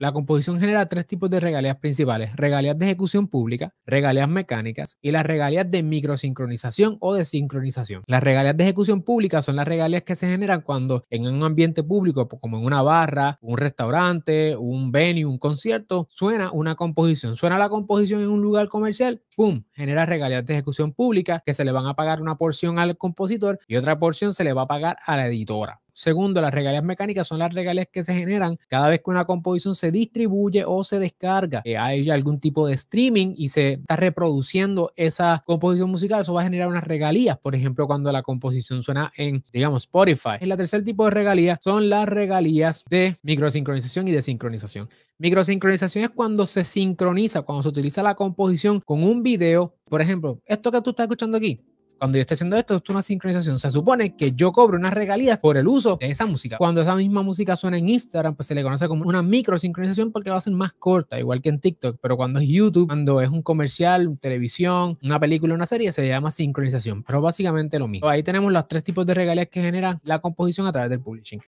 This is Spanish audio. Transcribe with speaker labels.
Speaker 1: La composición genera tres tipos de regalías principales, regalías de ejecución pública, regalías mecánicas y las regalías de microsincronización o de sincronización. Las regalías de ejecución pública son las regalías que se generan cuando en un ambiente público, pues, como en una barra, un restaurante, un venue, un concierto, suena una composición. Suena la composición en un lugar comercial ¡pum!, genera regalías de ejecución pública que se le van a pagar una porción al compositor y otra porción se le va a pagar a la editora. Segundo, las regalías mecánicas son las regalías que se generan cada vez que una composición se distribuye o se descarga. Eh, hay algún tipo de streaming y se está reproduciendo esa composición musical. Eso va a generar unas regalías. Por ejemplo, cuando la composición suena en, digamos, Spotify. El tercer tipo de regalías son las regalías de microsincronización y de sincronización. Microsincronización es cuando se sincroniza, cuando se utiliza la composición con un video. Por ejemplo, esto que tú estás escuchando aquí, cuando yo estoy haciendo esto, esto es una sincronización. Se supone que yo cobro unas regalías por el uso de esa música. Cuando esa misma música suena en Instagram, pues se le conoce como una microsincronización porque va a ser más corta, igual que en TikTok. Pero cuando es YouTube, cuando es un comercial, televisión, una película, una serie, se llama sincronización. Pero básicamente lo mismo. Ahí tenemos los tres tipos de regalías que generan la composición a través del publishing.